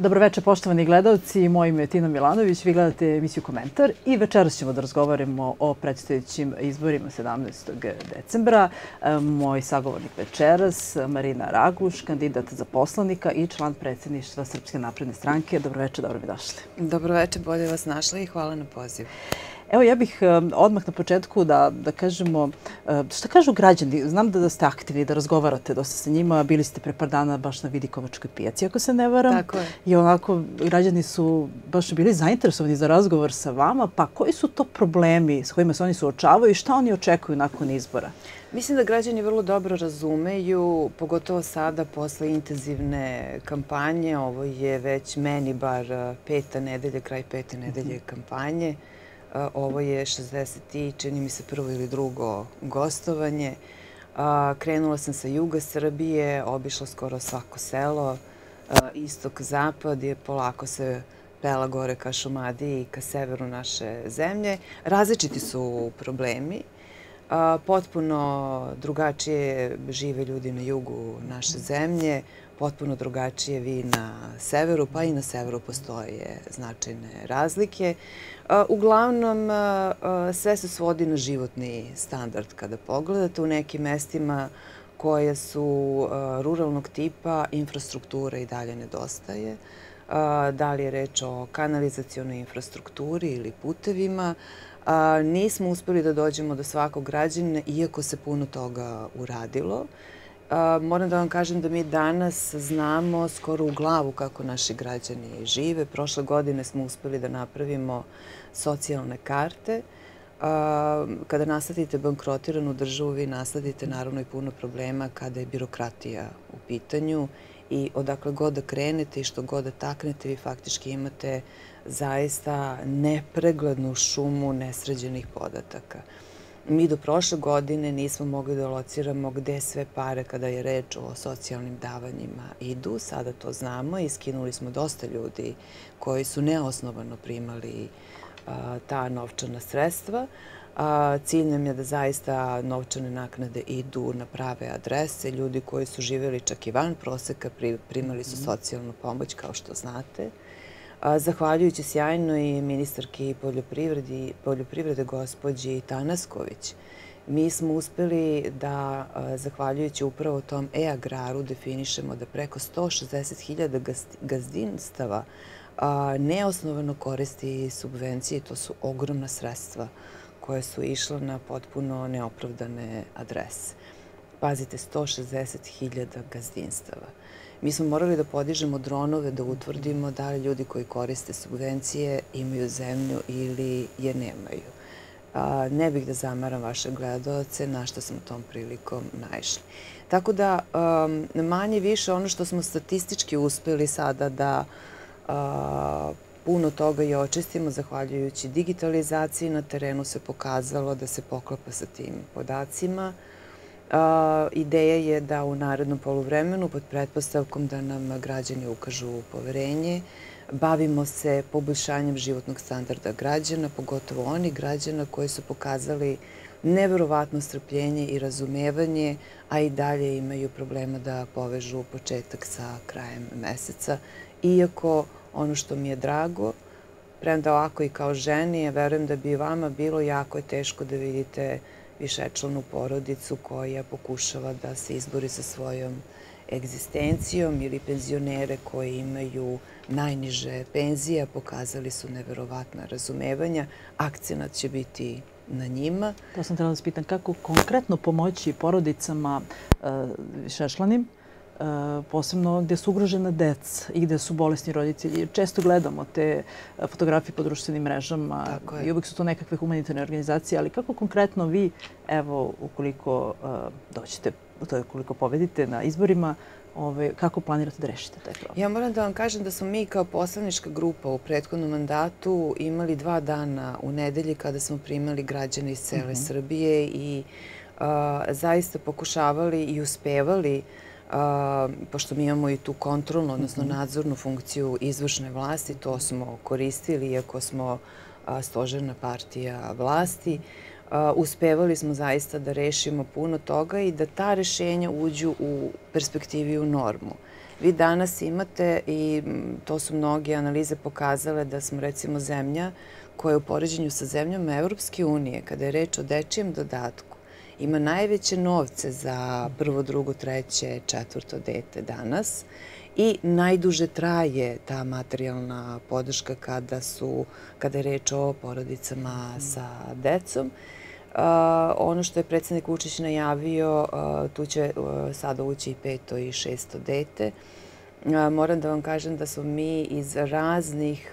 Dobroveče, poštovani gledalci. Moje ime je Tina Milanović. Vi gledate emisiju Komentar i večeras ćemo da razgovaramo o predstojećim izborima 17. decembra. E, moj sagovornik večeras, Marina Raguš, kandidat za poslanika i član predsjedništva Srpske napredne stranke. Dobroveče, dobro mi došli. Dobroveče, bolje vas našli i hvala na pozivu. Evo ja bih odmah na početku da, da kažemo, šta kažu građani? Znam da, da ste aktivni, da razgovarate dosta sa njima, bili ste pre par dana baš na Vidikovačkoj pijaci, ako se ne varam. Tako je. I onako, građani su baš bili zainteresovani za razgovor sa vama, pa koji su to problemi s kojima se oni suočavaju i šta oni očekuju nakon izbora? Mislim da građani vrlo dobro razumeju, pogotovo sada posle intenzivne kampanje, ovo je već meni bar eh, peta nedelja, kraj pete nedelje mhm. kampanje, Ovo je 60. čini mi se prvo ili drugo gostovanje. Krenula sam sa juga Srbije, obišla skoro svako selo, istok, zapad je polako se pela gore ka Šumadi i ka severu naše zemlje. Različiti su problemi. Potpuno drugačije žive ljudi na jugu naše zemlje potpuno drugačije vi na severu, pa i na severu postoje značajne razlike. E, uglavnom, e, e, sve se svodi na životni standard kada pogledate. U nekim mestima koje su ruralnog tipa, infrastruktura i dalje nedostaje. Da li je reč o kanalizacijonoj infrastrukturi ili putevima, nismo uspeli da dođemo do svakog građana, iako se puno toga uradilo moram da vam kažem da mi danas znamo skoro u glavu kako naši građani žive. Prošle godine smo uspeli da napravimo socijalne karte. Kada nasladite bankrotiranu državu, vi nasladite naravno i puno problema kada je birokratija u pitanju i odakle god da krenete i što god da taknete, vi faktički imate zaista nepreglednu šumu nesređenih podataka mi do prošle godine nismo mogli da lociramo gde sve pare kada je reč o socijalnim davanjima idu. Sada to znamo i skinuli smo dosta ljudi koji su neosnovano primali ta novčana sredstva. cilj nam je da zaista novčane naknade idu na prave adrese. Ljudi koji su živjeli čak i van proseka primali su mhm. socijalnu pomoć, kao što znate zahvaljujući sjajnoj ministarki poljoprivredi, poljoprivrede gospođi Tanasković, mi smo uspeli da, zahvaljujući upravo tom e-agraru, definišemo da preko 160.000 gazdinstava neosnovano koristi subvencije. To su ogromna sredstva koje su išla na potpuno neopravdane adrese. Pazite, 160.000 gazdinstava. Mi smo morali da podižemo dronove, da utvrdimo da li ljudi koji koriste subvencije imaju zemlju ili je nemaju. A, ne bih da zamaram vaše gledalce na što smo tom prilikom naišli. Tako da um, manje više ono što smo statistički uspeli sada da puno toga i očistimo zahvaljujući digitalizaciji na terenu se pokazalo da se poklapa sa tim podacima. Ideja je da u narednom poluvremenu, pod pretpostavkom da nam građani ukažu poverenje, bavimo se poboljšanjem životnog standarda građana, pogotovo oni građana koji su pokazali neverovatno strpljenje i razumevanje, a i dalje imaju problema da povežu početak sa krajem meseca. Iako ono što mi je drago, premda ovako i kao ženi, ja verujem da bi vama bilo jako teško da vidite uh, višečlanu porodicu koja pokušava da se izbori sa svojom egzistencijom ili penzionere koji imaju najniže penzije, pokazali su neverovatna razumevanja. Akcenat će biti na njima. To sam trebala da pitan, kako konkretno pomoći porodicama e, eh, višečlanim E, posebno gde su ugrožena deca i gde su bolesni roditelji. Često gledamo te e, fotografije po društvenim mrežama i uvijek su to nekakve humanitarne organizacije, ali kako konkretno vi, evo, ukoliko e, doćete, to je ukoliko pobedite na izborima, kako planirate da rešite taj problem? Ja moram da vam kažem da smo mi kao poslanička grupa u prethodnom mandatu imali dva dana u nedelji kada smo primali građane iz cele mhm. Srbije i zaista pokušavali i uspevali pošto mi imamo i tu kontrolnu, odnosno mhm. nadzornu funkciju izvršne vlasti, to smo koristili iako smo stožerna partija vlasti. Uspevali smo zaista da rešimo puno toga i da ta rešenja uđu u perspektivi u normu. Vi danas imate, i to su mnoge analize pokazale, da smo recimo zemlja koja je u poređenju sa zemljama Evropske unije, kada je reč o dečijem dodatku, ima najveće novce za prvo, drugo, treće, četvrto dete danas i najduže traje ta materijalna podrška kada, su, kada je reč o porodicama sa decom. Uh, ono što je predsednik Vučić najavio, tu će sada ući i peto i šesto dete. Moram da vam kažem da smo mi iz raznih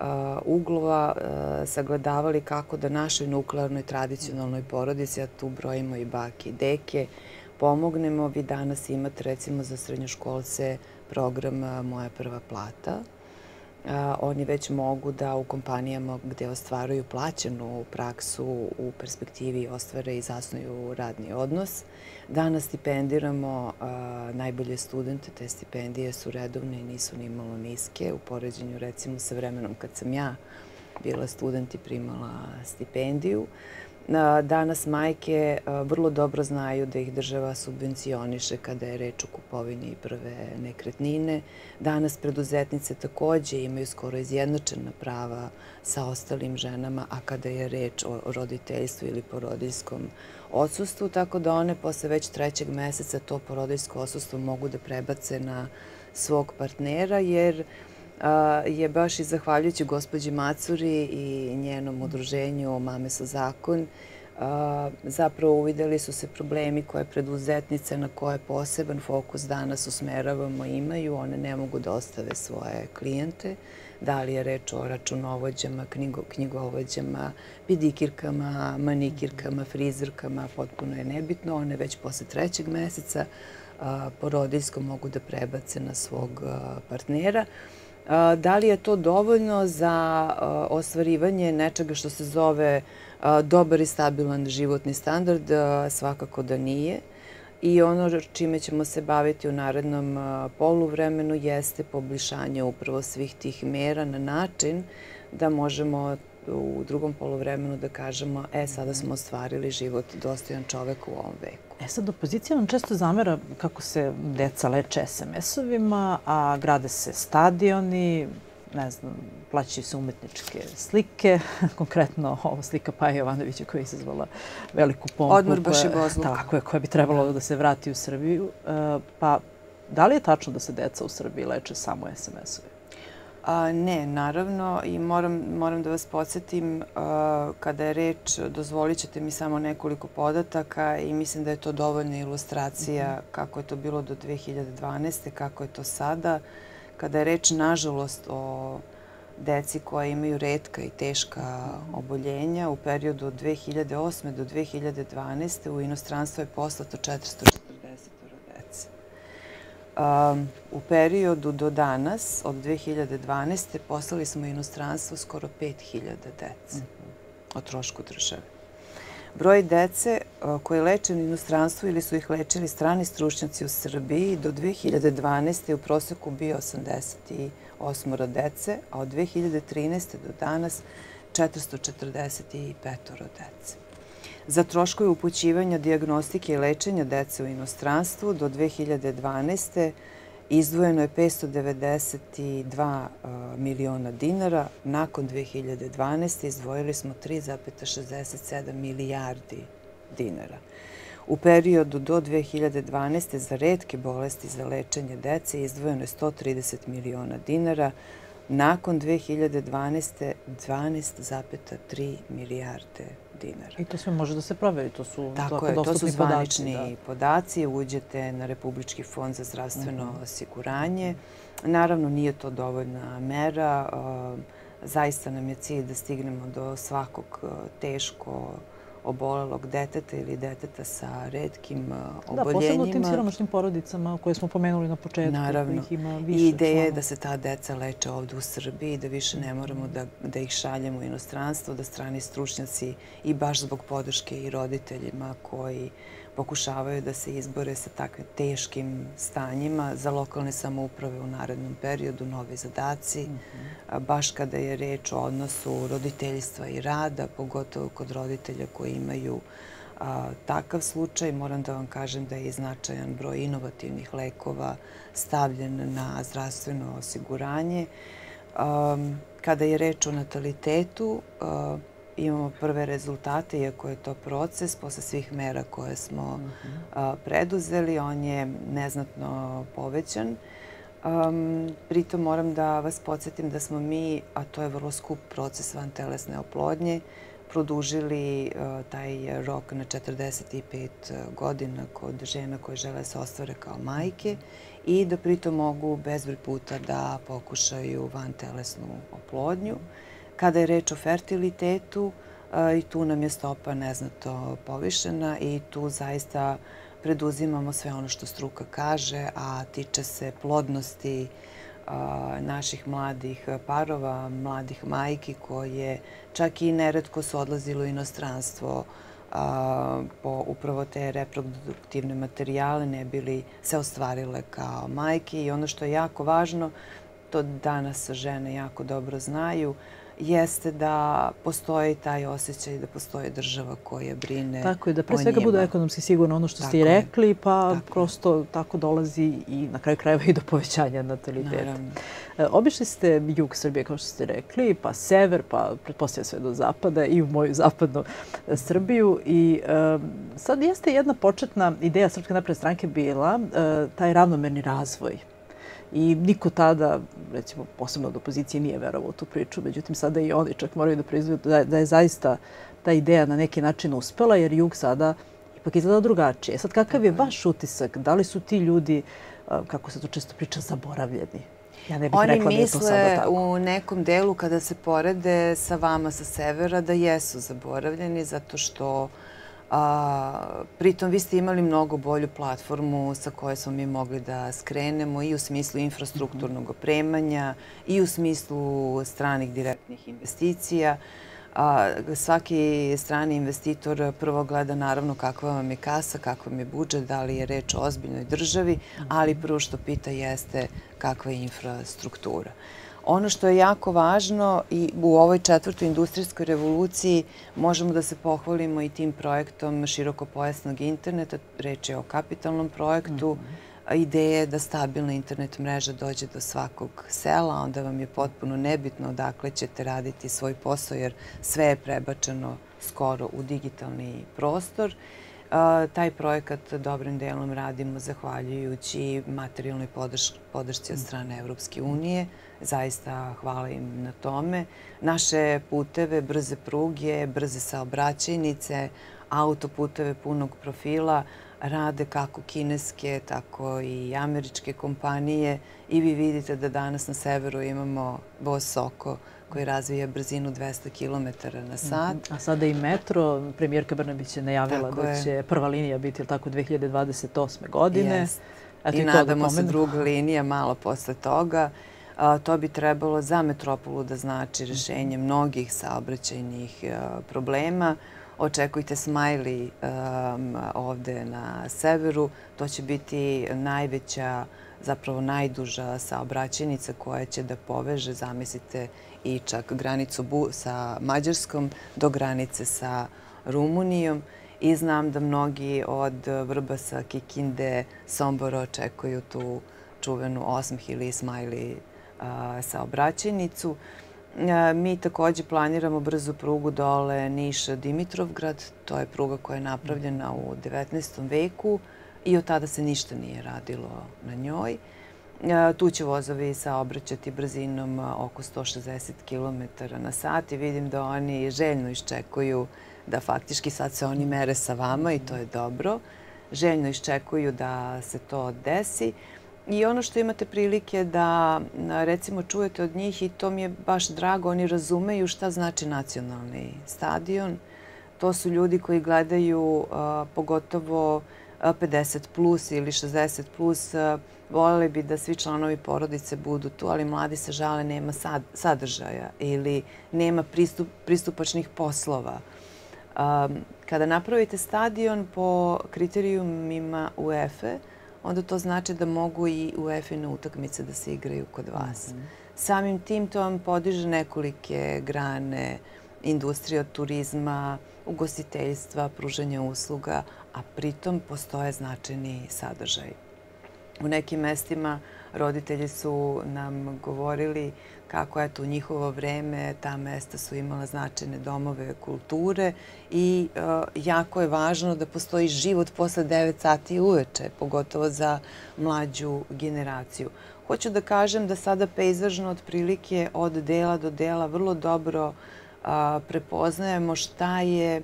Uh, uglova uh, sagledavali kako da našoj nuklearnoj tradicionalnoj porodici, a tu brojimo i bake i deke, pomognemo. Vi danas imate recimo za srednjoškolce program uh, Moja prva plata, oni već mogu da u kompanijama gde ostvaruju plaćenu praksu u perspektivi ostvare i zasnuju radni odnos. Danas stipendiramo najbolje studente, te stipendije su redovne i nisu ni malo niske u poređenju recimo sa vremenom kad sam ja bila student i primala stipendiju. Uh, danas majke vrlo dobro znaju da ih država subvencioniše kada je reč o kupovini prve nekretnine. Danas preduzetnice takođe imaju skoro izjednačena prava sa ostalim ženama, a kada je reč o roditeljstvu ili porodiljskom odsustvu, tako da one posle već trećeg meseca to porodiljsko odsustvo mogu da prebace na svog partnera, jer je baš i zahvaljujući gospođi Macuri i njenom udruženju Mame sa zakon zapravo uvideli su se problemi koje preduzetnice na koje poseban fokus danas usmeravamo imaju. One ne mogu da ostave svoje klijente. Da li je reč o računovođama, knjigovođama, pedikirkama, manikirkama, frizerkama, potpuno je nebitno. One već posle trećeg meseca porodiljsko mogu da prebace na svog partnera da li je to dovoljno za ostvarivanje nečega što se zove dobar i stabilan životni standard? Svakako da nije. I ono čime ćemo se baviti u narednom poluvremenu jeste poblišanje upravo svih tih mera na način da možemo u drugom polovremenu da kažemo e, sada smo ostvarili život dostojan čovek u ovom veku. E sad, opozicija vam često zamera kako se deca leče SMS-ovima, a grade se stadioni, ne znam, plaćaju se umetničke slike, konkretno ova slika Paja Jovanovića koja je izazvala veliku pompu. Odmor baš i bozluk. Tako je, koja bi trebalo da se vrati u Srbiju. E, pa, da li je tačno da se deca u Srbiji leče samo SMS-ovima? A, ne, naravno i moram, moram da vas podsjetim kada je reč, dozvolit ćete mi samo nekoliko podataka i mislim da je to dovoljna ilustracija mhm. kako je to bilo do 2012. kako je to sada. Kada je reč, nažalost, o deci koja imaju redka i teška mhm. oboljenja, u periodu od 2008. do 2012. u inostranstvo je poslato 440 u periodu do danas, od 2012. poslali smo inostranstvo skoro 5000 dece mhm. o trošku države. Broj dece koje leče u inostranstvu ili su ih lečili strani stručnjaci u Srbiji do 2012. je u proseku bio 88 dece, a od 2013. do danas 445 dece za troškove upućivanja diagnostike i lečenja dece u inostranstvu do 2012. izdvojeno je 592 e, miliona dinara. Nakon 2012. izdvojili smo 3,67 milijardi dinara. U periodu do 2012. za redke bolesti za lečenje dece izdvojeno je 130 miliona dinara, nakon 2012. 12,3 milijarde dinara. I to sve može da se proveri, to su tako je, to su zvanični podaci, da. podaci, uđete na Republički fond za zdravstveno mm -hmm. osiguranje. Naravno, nije to dovoljna mera, zaista nam je cilj da stignemo do svakog teško obolelog deteta ili deteta sa redkim da, eh, oboljenjima. Da, posebno u tim siromašnim porodicama koje smo pomenuli na početku. Naravno. Ih ima više I ideja je da se ta deca leče ovde u Srbiji, da više ne moramo da, da ih šaljemo u inostranstvo, da strani stručnjaci i baš zbog podrške i roditeljima koji uh, pokušavaju da se izbore sa takvim teškim stanjima za lokalne samouprave u narednom periodu, novi zadaci, mhm. baš kada je reč o odnosu roditeljstva i rada, pogotovo kod roditelja koji imaju takav slučaj. Moram da vam kažem da je značajan broj inovativnih lekova stavljen na zdravstveno osiguranje. kada je reč o natalitetu, imamo prve rezultate, iako je to proces, posle svih mera koje smo mhm. preduzeli, on je neznatno povećan. Um, pritom moram da vas podsjetim da smo mi, a to je vrlo skup proces van telesne oplodnje, produžili taj rok na 45 godina kod žena koje žele da se ostvare kao majke i da pritom mogu bezbroj puta da pokušaju van telesnu oplodnju. Kada je reč o fertilitetu, i tu nam je stopa neznato povišena i tu zaista preduzimamo sve ono što struka kaže, a tiče se plodnosti naših mladih parova, mladih majki koje čak i neretko su odlazile u inostranstvo po upravo te reproduktivne materijale ne bili se ostvarile kao majke i ono što je jako važno, to danas žene jako dobro znaju, jeste da postoji taj osjećaj da postoji država koja brine Tako je, da pre svega bude ekonomski sigurno ono što tako ste i rekli, pa tako prosto tako dolazi i na kraju krajeva i do povećanja nataliteta. E, obišli ste jug Srbije, kao što ste rekli, pa sever, pa pretpostavlja sve do zapada i u moju zapadnu e, Srbiju. I um, sad jeste jedna početna ideja Srpske napredne stranke bila uh, taj ravnomerni razvoj I niko tada, recimo posebno od opozicije, nije verovao u tu priču. Međutim, sada i oni čak moraju da priznaju da, da je zaista ta ideja na neki način uspela, jer jug sada ipak izgleda drugačije. E sad, kakav je vaš utisak? Da li su ti ljudi, kako se to često priča, zaboravljeni? Ja ne bih Oni rekla da je to sada tako. Oni misle u nekom delu kada se porede sa vama sa severa da jesu zaboravljeni zato što A, pritom vi ste imali mnogo bolju platformu sa koje smo mi mogli da skrenemo i u smislu infrastrukturnog mhm. opremanja i u smislu stranih direktnih investicija. A, svaki strani investitor prvo gleda naravno kakva vam je kasa, kakva vam je budžet, da li je reč o ozbiljnoj državi, ali mhm. prvo što pita jeste kakva je infrastruktura. Ono što je jako važno i u ovoj četvrtoj industrijskoj revoluciji možemo da se pohvalimo i tim projektom širokopojasnog interneta, reč je o kapitalnom projektu, ideje da stabilna internet mreža dođe do svakog sela, onda vam je potpuno nebitno odakle ćete raditi svoj posao, jer sve je prebačeno skoro u digitalni prostor. Taj projekat dobrim delom radimo zahvaljujući materijalnoj podršci od strane Evropske unije. Zaista hvala im na tome. Naše puteve, brze pruge, brze saobraćajnice, autoputeve punog profila rade kako kineske, tako i američke kompanije i vi vidite da danas na severu imamo Vosoko, koji razvija brzinu 200 km na mhm. sat. A sada i metro, premijerka Brnabić je najavila da će prva linija biti tako 2028. godine. I, nadamo se druga linija malo posle toga. to bi trebalo za metropolu da znači rešenje mhm. mnogih saobraćajnih problema očekujte smajli ovde na severu. To će biti najveća, zapravo najduža saobraćenica koja će da poveže, zamislite, i čak granicu sa Mađarskom do granice sa Rumunijom. I znam da mnogi od Vrbasa, Kikinde, Sombora očekuju tu čuvenu Osmih ili Smajli uh, saobraćenicu. E, mi takođe planiramo brzu prugu dole Niša-Dimitrovgrad. To je pruga koja je napravljena u 19. veku i od tada se ništa nije radilo na njoj. E, tu će vozovi saobraćati brzinom oko 160 km na sat i vidim da oni željno iščekuju da faktički sad se oni mere sa vama i to je dobro. Željno iščekuju da se to desi. Uh, i ono što imate prilike da recimo čujete od njih i to mi je baš drago, oni razumeju šta znači nacionalni stadion. To su ljudi koji gledaju pogotovo 50 plus ili 60 plus, voleli bi da svi članovi porodice budu tu, ali mladi se žale nema sadržaja ili nema pristupačnih poslova. kada napravite stadion po kriterijumima UEFA, onda to znači da mogu i u EFI-ne utakmice da se igraju kod vas. Mhm. Samim tim to vam podiže nekolike grane, industrije turizma, ugostiteljstva, pruženja usluga, a pritom postoje značajni sadržaj. U nekim mestima roditelji su nam govorili kako je to njihovo vreme, ta mesta su imala značajne domove kulture i e, jako je važno da postoji život posle 9 sati uveče, pogotovo za mlađu generaciju. Hoću da kažem da sada pejzažno otprilike od dela do dela vrlo dobro prepoznajemo šta je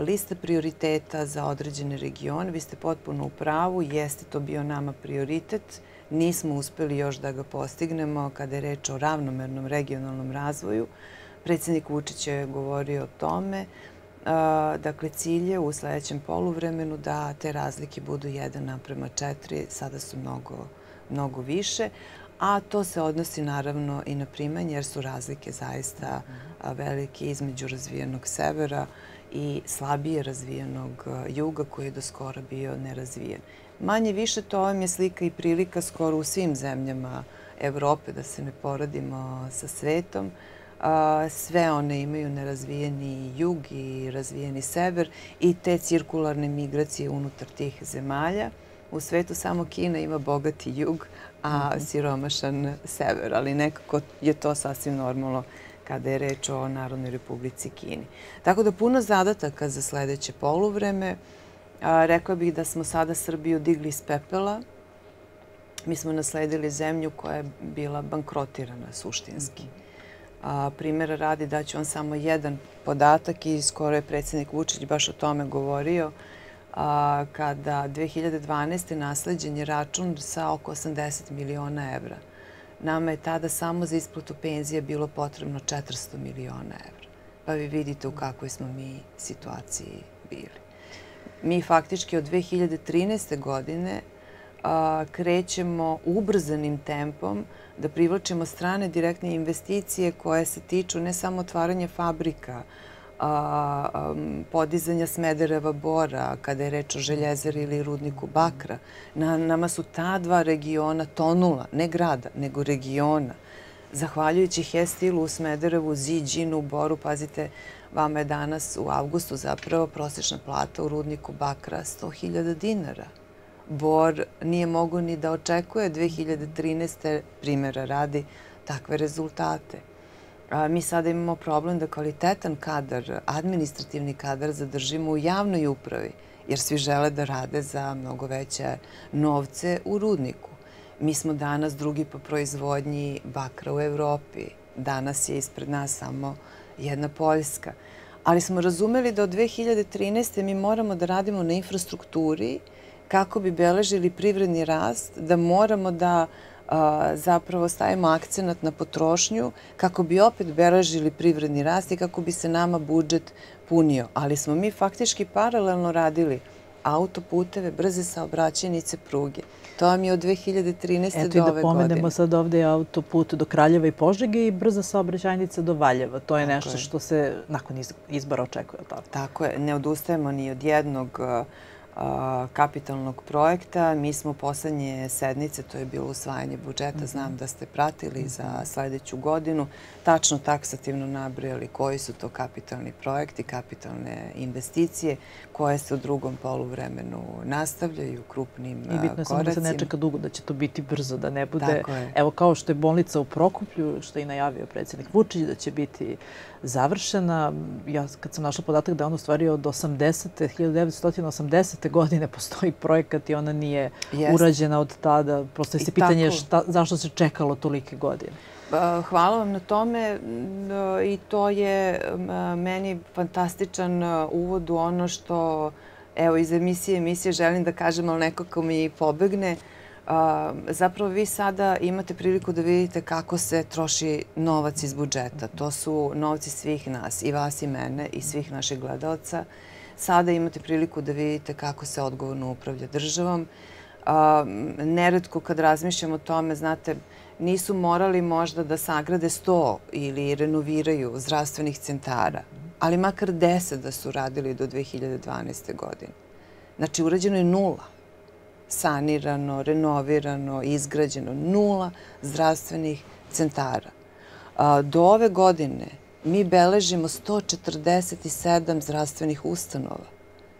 lista prioriteta za određene regione. Vi ste potpuno u pravu, jeste to bio nama prioritet. Nismo uspeli još da ga postignemo kada je reč o ravnomernom regionalnom razvoju. Predsednik Vučić je govorio o tome. Dakle, cilj je u sledećem poluvremenu da te razlike budu 1 naprema 4, sada su mnogo, mnogo više, a to se odnosi naravno i na primanje jer su razlike zaista velike između razvijenog severa i i slabije razvijenog e, juga koji je do skora bio nerazvijen. Manje više to vam je slika i prilika skoro u svim zemljama Evrope da se ne poradimo sa svetom. E, sve one imaju nerazvijeni jug i razvijeni sever i te cirkularne migracije unutar tih zemalja. U svetu samo Kina ima bogati jug, a mhm. siromašan sever, ali nekako je to sasvim normalno kada je reč o Narodnoj republici Kini. Tako da puno zadataka za sledeće polovreme. Rekla bih da smo sada Srbiju digli iz pepela. Mi smo nasledili zemlju koja je bila bankrotirana suštinski. A, radi da ću vam samo jedan podatak i skoro je predsjednik Vučić baš o tome govorio a, kada 2012. nasledđen je račun sa oko 80 miliona evra nama je tada samo za isplatu penzija bilo potrebno 400 miliona evra. Pa vi vidite u kakvoj smo mi situaciji bili. Mi faktički od 2013. godine krećemo ubrzanim tempom da privlačimo strane direktne investicije koje se tiču ne samo otvaranja fabrika, podizanja Smedereva Bora, kada je reč o Željezeri ili Rudniku Bakra. Na, nama su ta dva regiona tonula, ne grada, nego regiona. Zahvaljujući Hestilu u Smederevu, Ziđinu, Boru, pazite, vama je danas u avgustu zapravo prosječna plata u Rudniku Bakra 100.000 dinara. Bor nije mogo ni da očekuje 2013. primjera radi takve rezultate. Mi sada imamo problem da kvalitetan kadar, administrativni kadar zadržimo u javnoj upravi, jer svi žele da rade za mnogo veće novce u rudniku. Mi smo danas drugi po proizvodnji bakra u Evropi. Danas je ispred nas samo jedna Poljska. Ali smo razumeli da od 2013. mi moramo da radimo na infrastrukturi kako bi beležili privredni rast, da moramo da zapravo stavimo akcenat na potrošnju kako bi opet beležili privredni rast i kako bi se nama budžet punio. Ali smo mi faktički paralelno radili autoputeve, brze saobraćenice, pruge. To vam je od 2013. do ove godine. Eto i da pomenemo sad ovde je autoput do Kraljeva i Požege i brza saobraćajnica do Valjeva. To je nešto što se nakon izbora očekuje. Tako, tako je. Ne odustajemo ni od jednog uh, kapitalnog projekta. Mi smo poslednje sednice, to je bilo usvajanje budžeta, mhm. znam da ste pratili za sledeću godinu, tačno taksativno nabrijali koji su to kapitalni projekti, kapitalne investicije koje se u drugom poluvremenu nastavljaju krupnim koracima. I bitno je samo da se ne čeka dugo da će to biti brzo, da ne bude, evo kao što je bolnica u Prokuplju, što je i najavio predsednik Vučić, da će biti završena. Ja kad sam našla podatak da je ona u stvari od 80. 1980. godine postoji projekat i ona nije yes. urađena od tada. Prosto je se pitanje tako... šta, zašto se čekalo tolike godine. Pa, hvala vam na tome i to je meni fantastičan e, uvod u ono što evo iz emisije emisije želim da kažem, ali nekako mi pobegne. Uh, Zapravo vi sada imate priliku da vidite kako se troši novac iz budžeta. To su novci svih nas, i vas i mene, i svih naših gledalca. Sada imate priliku da vidite kako se odgovorno upravlja državom. Neretko kad razmišljam o tome, znate, nisu morali možda da sagrade sto ili renoviraju zdravstvenih centara, ali makar 10 da su radili do 2012. godine. Znači, urađeno je nula sanirano, renovirano, izgrađeno, nula zdravstvenih centara. Do ove godine mi beležimo 147 zdravstvenih ustanova.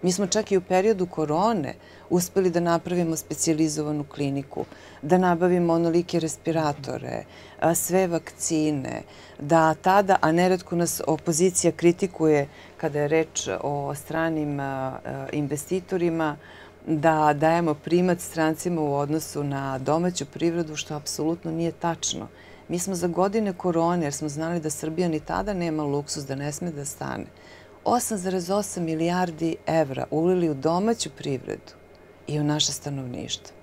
Mi smo čak i u periodu korone uspeli da napravimo specializovanu kliniku, da nabavimo onolike respiratore, sve vakcine, da tada, a neretko nas opozicija kritikuje kada je reč o stranim investitorima, da dajemo primat strancima u odnosu na domaću privredu, što apsolutno nije tačno. Mi smo za godine korone, jer smo znali da Srbija ni tada nema luksus, da ne sme da stane, 8,8 milijardi evra ulili u domaću privredu i u naše stanovništvo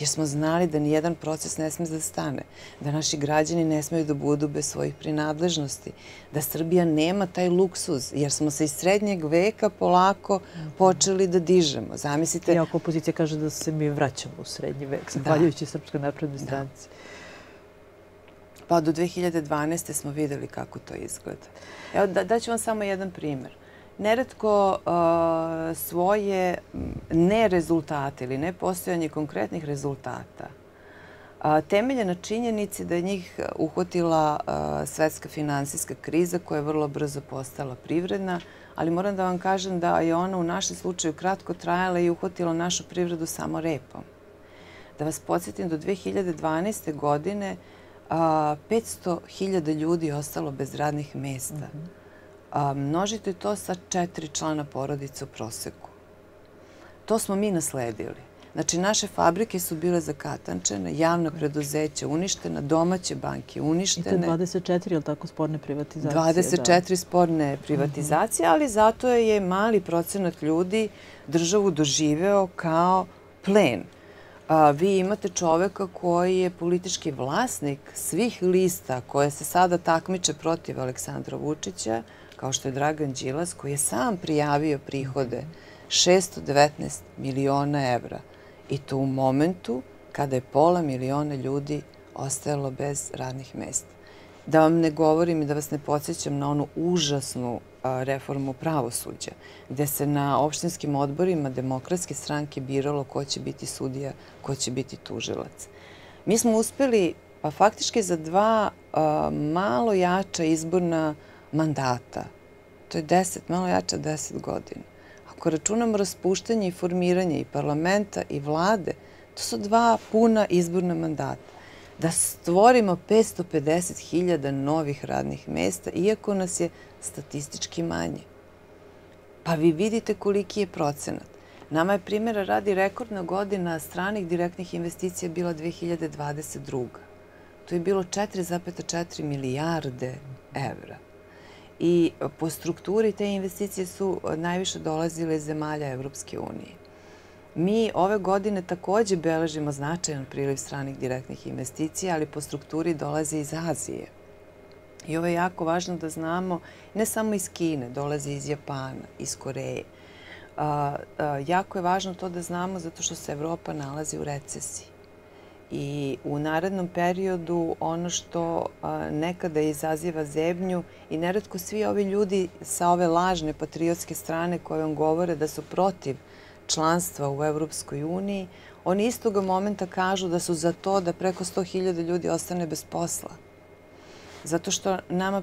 jer smo znali da nijedan proces ne sme da stane, da naši građani ne smeju da budu bez svojih prinadležnosti, da Srbija nema taj luksuz, jer smo se iz srednjeg veka polako počeli da dižemo. Zamislite... Iako opozicija kaže da se mi vraćamo u srednji vek, da. zahvaljujući Srpskoj naprednoj da. stranci. Da. Pa do 2012. smo videli kako to izgleda. Evo, da, daću vam samo jedan primer neretko svoje svoje nerezultate ili nepostojanje konkretnih rezultata temelje na činjenici da je njih uhvatila svetska finansijska kriza koja je vrlo brzo postala privredna, ali moram da vam kažem da je ona u našem slučaju kratko trajala i uhvatila našu privredu samo repom. Da vas podsjetim, do 2012. godine 500.000 ljudi je ostalo bez radnih mesta. Mm -hmm a, množite to sa četiri člana porodice u proseku. To smo mi nasledili. Znači, naše fabrike su bile zakatančene, javna preduzeća uništena, domaće banke uništene. I te 24, je li tako, sporne privatizacije? 24 da. sporne privatizacije, mhm. ali zato je mali procenat ljudi državu doživeo kao plen. vi imate čoveka koji je politički vlasnik svih lista koje se sada takmiče protiv Aleksandra Vučića, kao što je Dragan Đilas, koji je sam prijavio prihode 619 miliona evra. I to u momentu kada je pola miliona ljudi ostajalo bez radnih mesta. Da vam ne govorim i da vas ne podsjećam na onu užasnu reformu pravosuđa, gde se na opštinskim odborima demokratske stranke biralo ko će biti sudija, ko će biti tužilac. Mi smo uspeli pa faktički za dva malo jača izborna mandata. To je deset, malo jače deset godina. Ako računamo raspuštanje i formiranje i parlamenta i vlade, to su dva puna izborna mandata. Da stvorimo 550.000 novih radnih mesta, iako nas je statistički manje. Pa vi vidite koliki je procenat. Nama je primjera radi rekordna godina stranih direktnih investicija bila 2022. To je bilo 4,4 milijarde evra i po strukturi te investicije su e, najviše dolazile iz zemalja Evropske unije. Mi ove godine takođe beležimo značajan priliv stranih direktnih investicija, ali po strukturi dolaze iz Azije. I ovo je jako važno da znamo, ne samo iz Kine, dolaze iz Japana, iz Koreje. Uh, jako je važno to da znamo zato što se Evropa nalazi u recesiji I u narednom periodu ono što nekada izaziva zebnju i neradko svi ovi ljudi sa ove lažne patriotske strane koje vam govore da su protiv članstva u Evropskoj uniji, oni istoga momenta kažu da su za to da preko 100.000 ljudi ostane bez posla. Zato što nama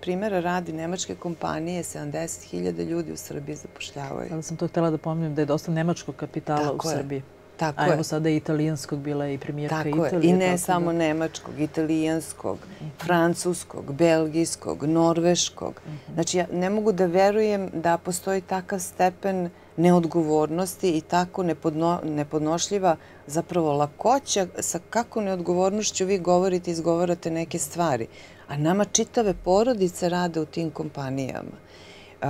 primjera radi nemačke kompanije, 70.000 ljudi u Srbiji zapošljavaju. Sada sam to htela da pomenem da je dosta nemačkog kapitala u Srbiji. Tako A evo je. italijanskog bila i premijerka Italije. Tako je. I ne da. samo nemačkog, italijanskog, francuskog, belgijskog, norveškog. Znači, ja ne mogu da verujem da postoji takav stepen neodgovornosti i tako nepodnošljiva zapravo lakoća sa kako neodgovornošću vi govorite, izgovarate neke stvari. A nama čitave porodice rade u tim kompanijama. Uh,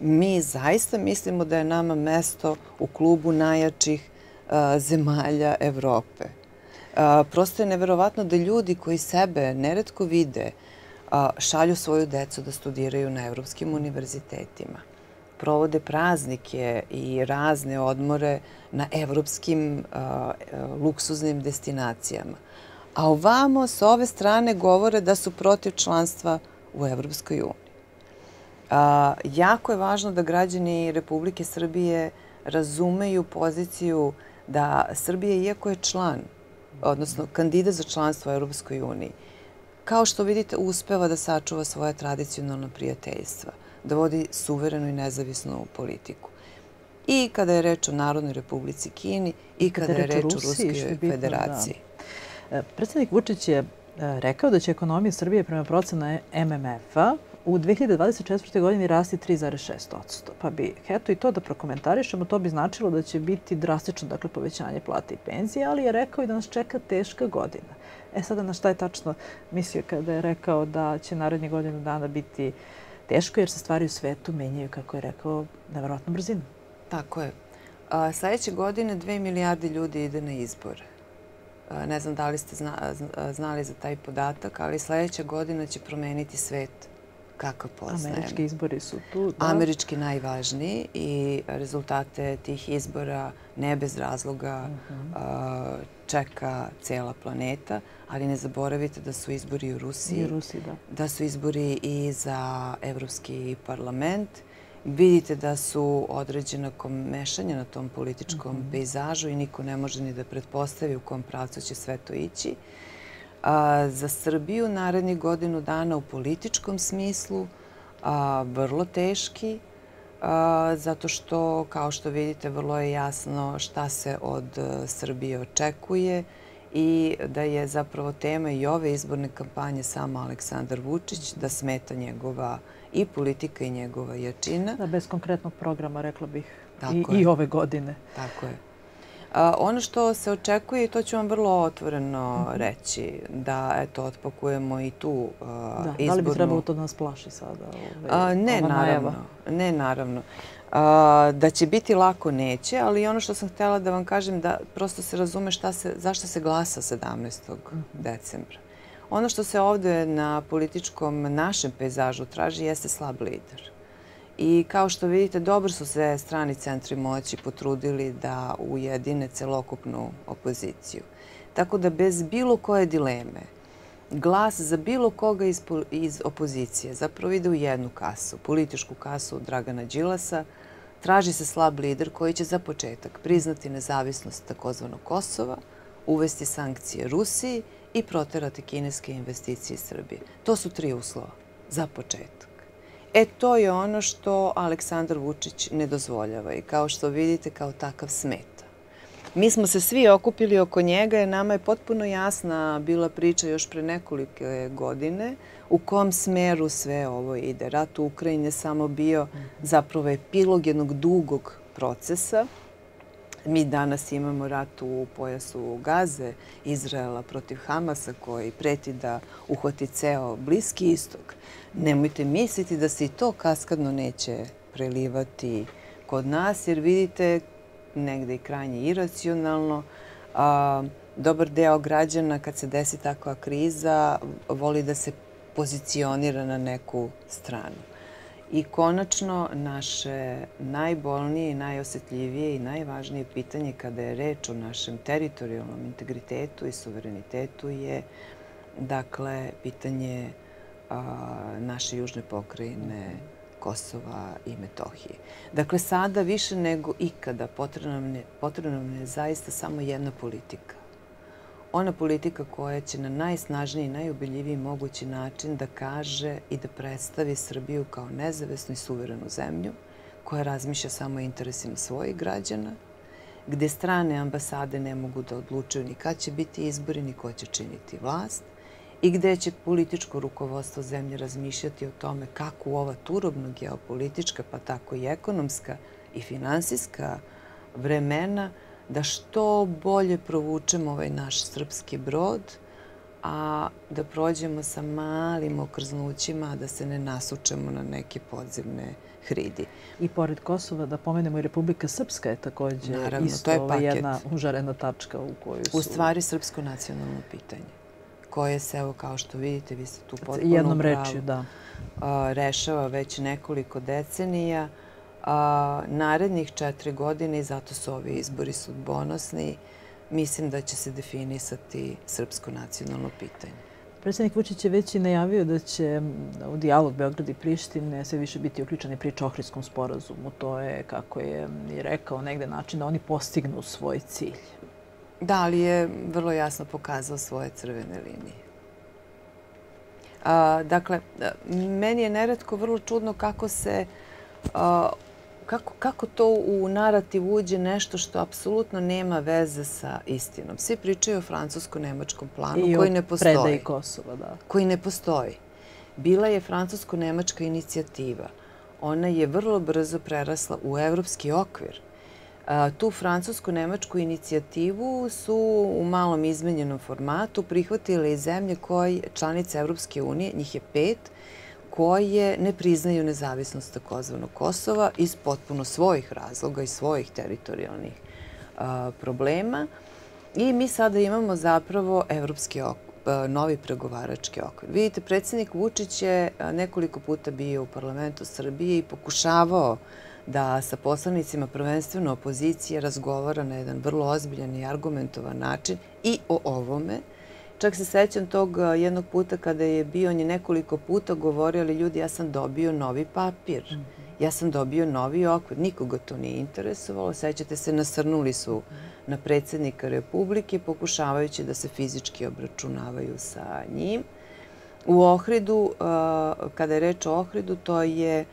mi zaista mislimo da je nama mesto u klubu najjačih zemalja Evrope. Prosto je neverovatno da ljudi koji sebe neretko vide šalju svoju decu da studiraju na evropskim univerzitetima provode praznike i razne odmore na evropskim luksuznim destinacijama. A ovamo, s ove strane, govore da su protiv članstva u Evropskoj uniji. A, jako je važno da građani Republike Srbije razumeju poziciju da Srbija, iako je član, odnosno kandidat za članstvo u Europskoj uniji, kao što vidite, uspeva da sačuva svoje tradicionalno prijateljstva, da vodi suverenu i nezavisnu politiku. I kada je reč o Narodnoj republici Kini i kada, je reč o Ruskoj federaciji. Da. Predsednik Vučić je eh, rekao da će ekonomija Srbije prema procena MMF-a u 2024. godini rasti 3,6%. Pa bi, eto i to da prokomentarišemo, to bi značilo da će biti drastično dakle, povećanje plate i penzije, ali je rekao i da nas čeka teška godina. E sada na šta je tačno mislio kada je rekao da će narednje godinu dana biti teško jer se stvari u svetu menjaju, kako je rekao, na nevjerojatnom brzinu. Tako je. A, sledeće godine dve milijarde ljudi ide na izbore. Ne znam da li ste zna, znali za taj podatak, ali sledeća godina će promeniti svet kako poznajem. Američki izbori su tu. Da? Američki najvažniji i rezultate tih izbora ne bez razloga uh mhm. -huh. čeka cela planeta, ali ne zaboravite da su izbori u Rusiji, I Rusiji, da. da su izbori i za Evropski parlament. Vidite da su određena komešanja na tom političkom uh mhm. -huh. pejzažu i niko ne može ni da pretpostavi u kom pravcu će sve to ići. Uh, a, za Srbiju narednih godinu dana u političkom smislu a, vrlo teški, zato što, kao što vidite, vrlo je jasno šta se od e, Srbije očekuje i da je zapravo tema i ove izborne kampanje samo Aleksandar Vučić, da smeta njegova i politika i njegova jačina. Da, bez konkretnog programa, rekla bih, i, i ove godine. Tako je. Ono što se očekuje, i to ću vam vrlo otvoreno mhm. reći, da eto, otpakujemo i tu da, izbornu... Da li bi trebalo to da nas plaši sada? ne, naravno. Ne, naravno. da će biti lako neće, ali ono što sam htjela da vam kažem da prosto se razume šta se, zašto se glasa 17. Mhm. decembra. Ono što se ovdje na političkom našem pejzažu traži jeste slab lider. I kao što vidite, dobro su se strani centri moći potrudili da ujedine celokupnu opoziciju. Tako da bez bilo koje dileme, glas za bilo koga iz, iz opozicije zapravo ide u jednu kasu, političku kasu Dragana Đilasa, traži se slab lider koji će za početak priznati nezavisnost takozvanog Kosova, uvesti sankcije Rusiji i proterati kineske investicije iz Srbije. To su tri uslova za početak. E, to je ono što Aleksandar Vučić ne dozvoljava i kao što vidite, kao takav smeta. Mi smo se svi okupili oko njega i nama je potpuno jasna bila priča još pre nekoliko godine u kom smeru sve ovo ide. Rat u Ukrajini je samo bio zapravo epilog jednog dugog procesa Mi danas imamo rat u pojasu Gaze, Izraela protiv Hamasa koji preti da uhvati ceo Bliski istok. Nemojte misliti da se i to kaskadno neće prelivati kod nas, jer vidite negde i krajnje iracionalno. A, dobar deo građana kad se desi takva kriza voli da se pozicionira na neku stranu. I konačno, naše najbolnije i najosetljivije i najvažnije pitanje kada je reč o našem teritorijalnom integritetu i suverenitetu je, dakle, pitanje a, naše južne pokrajine, Kosova i Metohije. Dakle, sada više nego ikada potrebno je, nam je zaista samo jedna politika ona politika koja će na najsnažniji i najubiljiviji mogući način da kaže i da predstavi Srbiju kao nezavisnu i suverenu zemlju, koja razmišlja samo o interesima svojih građana, gde strane ambasade ne mogu da odlučuju ni kad će biti izbori, ni ko će činiti vlast, i gde će političko rukovodstvo zemlje razmišljati o tome kako u ova turobno geopolitička, pa tako i ekonomska i finansijska vremena da što bolje provučemo ovaj naš srpski brod, a da prođemo sa malim okrznućima, da se ne nasučemo na neke podzemne hridi. I pored Kosova, da pomenemo i Republika Srpska je takođe Naravno, isto to je ova jedna užarena tačka u kojoj su... U stvari srpsko nacionalno pitanje koje se, evo kao što vidite, vi ste tu potpuno Jednom reči, da. rešava već nekoliko decenija a, narednih četiri godine i zato su ovi izbori sudbonosni, mislim da će se definisati srpsko nacionalno pitanje. Predsjednik Vučić je već i najavio da će u dijalog Beograd i Prištine sve više biti uključene priča o Ohridskom sporazumu. To je, kako je i rekao, negde način da oni postignu svoj cilj. Da, ali je vrlo jasno pokazao svoje crvene linije. A, dakle, meni je neretko vrlo čudno kako se kako, kako to u narativ uđe nešto što apsolutno nema veze sa istinom? Svi pričaju o francusko-nemačkom planu I koji ne postoji. I o Kosova, da. Koji ne postoji. Bila je francusko-nemačka inicijativa. Ona je vrlo brzo prerasla u evropski okvir. tu francusko-nemačku inicijativu su u malom izmenjenom formatu prihvatile i zemlje koje članice Evropske unije, njih je pet, koje ne priznaju nezavisnost takozvanog Kosova iz potpuno svojih razloga i svojih teritorijalnih problema. I mi sada imamo zapravo evropski okup novi pregovarački okvir. Vidite, predsednik Vučić je nekoliko puta bio u parlamentu Srbije i pokušavao da sa poslanicima prvenstveno opozicije razgovara na jedan vrlo ozbiljan i argumentovan način i o ovome, Čak se sećam tog e, jednog puta kada je bio, on je nekoliko puta govorio, ali ljudi, ja sam dobio novi papir. Mhm. Ja sam dobio novi okvir. Nikoga to nije interesovalo. Sećate se, nasrnuli su na predsednika Republike, pokušavajući da se fizički obračunavaju sa njim. U Ohridu, e, kada je reč o Ohridu, to je e,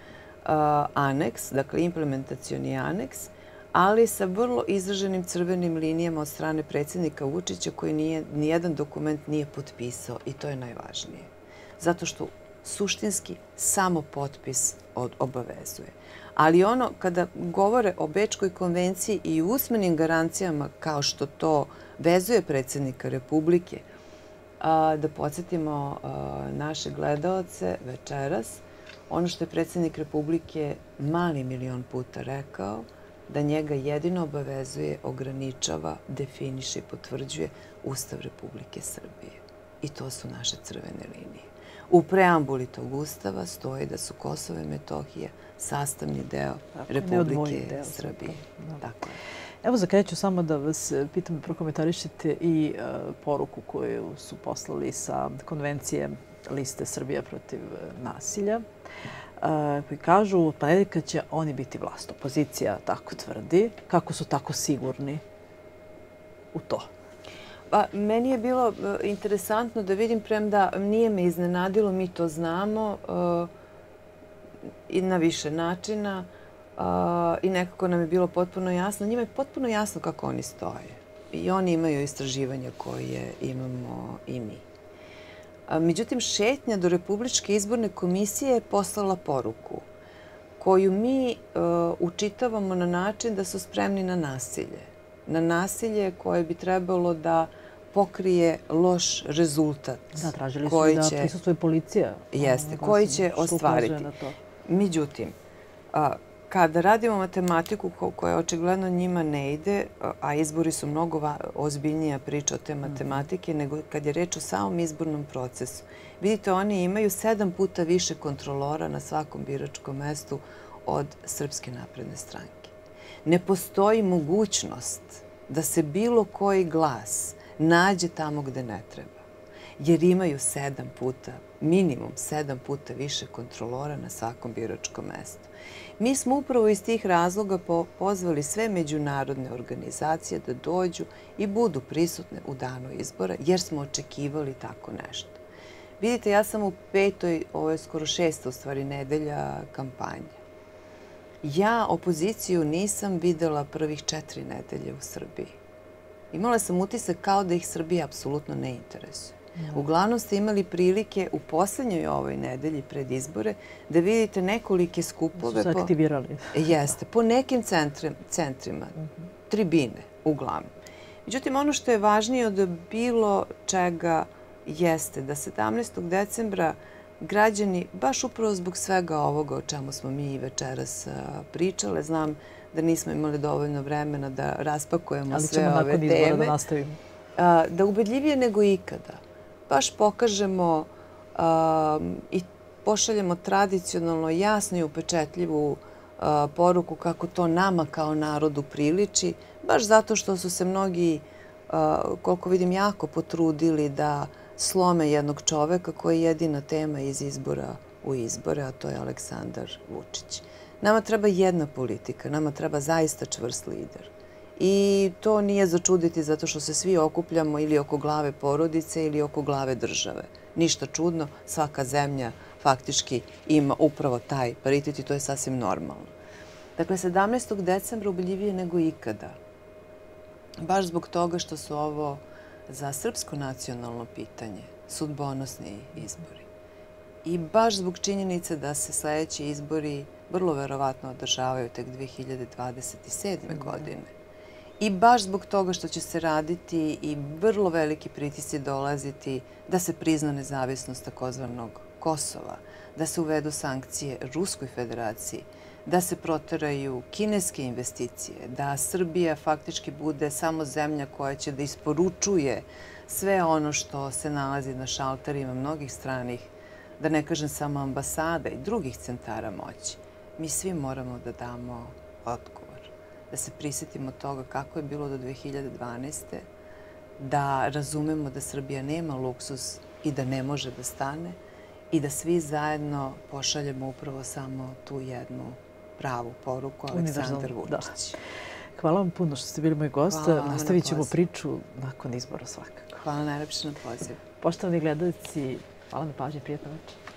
aneks, dakle implementacioni aneks, ali sa vrlo izraženim crvenim linijama od strane predsjednika Vučića koji nije, nijedan dokument nije potpisao i to je najvažnije. Zato što suštinski samo potpis od, obavezuje. Ali ono kada govore o Bečkoj konvenciji i usmenim garancijama kao što to vezuje predsjednika Republike, a, da podsjetimo a, naše gledalce večeras, ono što je predsjednik Republike mali milion puta rekao – da njega jedino obavezuje, ograničava, definiše i potvrđuje Ustav Republike Srbije. I to su naše crvene linije. U preambuli tog ustava stoji da su Kosovo i Metohija sastavni deo Republike Srbije. Tako je. Evo za kraj ću samo da vas e, pitam, da prokomentarišite i e, poruku koju su poslali sa konvencije liste Srbija protiv e, nasilja, koji kažu od ponedeljka će oni biti vlast. Opozicija tako tvrdi. Kako su tako sigurni u to? Pa, meni je bilo interesantno da vidim, premda nije me iznenadilo, mi to znamo, i na više načina, I nekako nam je bilo potpuno jasno, njima je potpuno jasno kako oni stoje. I oni imaju istraživanja koje imamo i mi. A, međutim, šetnja do Republičke izborne komisije je poslala poruku koju mi uh, učitavamo na način da su spremni na nasilje. Na nasilje koje bi trebalo da pokrije loš rezultat. Da, tražili koji su da prisustuje policija. Jeste, koji da će ostvariti. Međutim, kada radimo matematiku koja očigledno njima ne ide, a izbori su mnogo ozbiljnija priča o te mhm. matematike nego kad je reč o samom izbornom procesu. Vidite, oni imaju sedam puta više kontrolora na svakom biračkom mestu od Srpske napredne stranke. Ne postoji mogućnost da se bilo koji glas nađe tamo gde ne treba jer imaju sedam puta, minimum sedam puta više kontrolora na svakom biračkom mestu. Mi smo upravo iz tih razloga pozvali sve međunarodne organizacije da dođu i budu prisutne u danu izbora, jer smo očekivali tako nešto. Vidite, ja sam u petoj, ovo je skoro šesta u stvari nedelja kampanje. Ja opoziciju nisam videla prvih četiri nedelje u Srbiji. Imala sam utisak kao da ih Srbija apsolutno ne interesuje. Uglavnom ste imali prilike u poslednjoj ovoj nedelji pred izbore da vidite nekolike skupove. Da su se aktivirali. Po, jeste, po nekim centrima, mhm. tribine uglavnom. Međutim, ono što je važnije od bilo čega jeste da 17. decembra građani, baš upravo zbog svega ovoga o čemu smo mi večeras pričale, znam da nismo imali dovoljno vremena da raspakujemo Ali sve ove da teme. Da ubedljivije nego ikada baš pokažemo um, i pošaljemo tradicionalno jasnu i upečetljivu uh, poruku kako to nama kao narodu priliči, baš zato što su se mnogi, uh, koliko vidim, jako potrudili da slome jednog čoveka koji je jedina tema iz izbora u izbore, a to je Aleksandar Vučić. Nama treba jedna politika, nama treba zaista čvrst lider i to nije začuditi zato što se svi okupljamo ili oko glave porodice ili oko glave države. Ništa čudno, svaka zemlja faktički ima upravo taj paritet i to je sasvim normalno. Dakle, 17. decembra ubiljivije nego ikada. Baš zbog toga što su ovo za srpsko nacionalno pitanje sudbonosni izbori. I baš zbog činjenice da se sledeći izbori vrlo verovatno održavaju tek 2027. Da. godine I baš zbog toga što će se raditi i vrlo veliki pritisci dolaziti da se prizna nezavisnost takozvanog Kosova, da se uvedu sankcije Ruskoj federaciji, da se proteraju kineske investicije, da Srbija faktički bude samo zemlja koja će da isporučuje sve ono što se nalazi na šalterima mnogih stranih, da ne kažem samo ambasada i drugih centara moći. Mi svi moramo da damo odgovor da se prisetimo toga kako je bilo do 2012. Da razumemo da Srbija nema luksus i da ne može da stane i da svi zajedno pošaljemo upravo samo tu jednu pravu poruku Aleksandar da. Vučić. Hvala vam puno što ste bili moj gost. Nastavit ćemo na priču nakon izbora svakako. Hvala najlepše na poziv. Poštovani gledalci, hvala na pažnje, prijatno večer.